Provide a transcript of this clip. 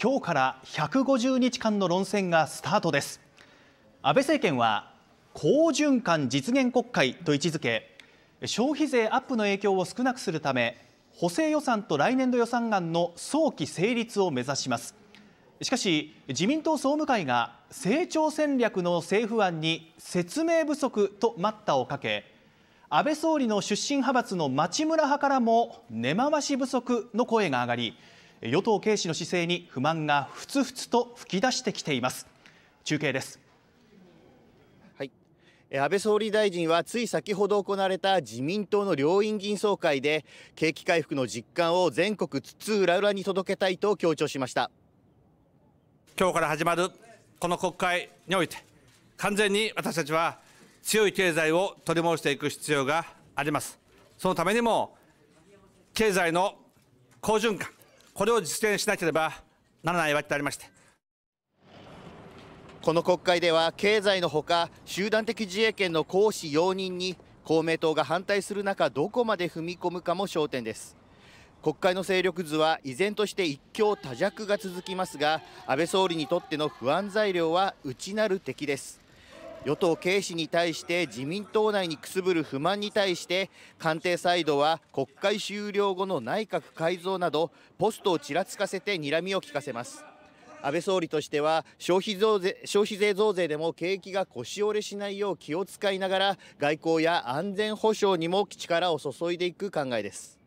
今日から150日間の論戦がスタートです安倍政権は好循環実現国会と位置づけ消費税アップの影響を少なくするため補正予算と来年度予算案の早期成立を目指しますしかし自民党総務会が成長戦略の政府案に説明不足と待ったをかけ安倍総理の出身派閥の町村派からも根回し不足の声が上がり与党軽視の姿勢に不満がふつふつと吹き出してきています中継です安倍総理大臣はつい先ほど行われた自民党の両院議員総会で景気回復の実感を全国津々浦々に届けたいと強調しました今日から始まるこの国会において完全に私たちは強い経済を取り戻していく必要がありますそのためにも経済の好循環これを実現しなければならないわけでありましてこの国会では経済のほか集団的自衛権の行使容認に公明党が反対する中どこまで踏み込むかも焦点です国会の勢力図は依然として一強多弱が続きますが安倍総理にとっての不安材料は内なる敵です与党軽視に対して自民党内にくすぶる不満に対して官邸サイドは国会終了後の内閣改造などポストをちらつかせて睨みを利かせます安倍総理としては消費増税消費税増税でも景気が腰折れしないよう気を使いながら外交や安全保障にも力を注いでいく考えです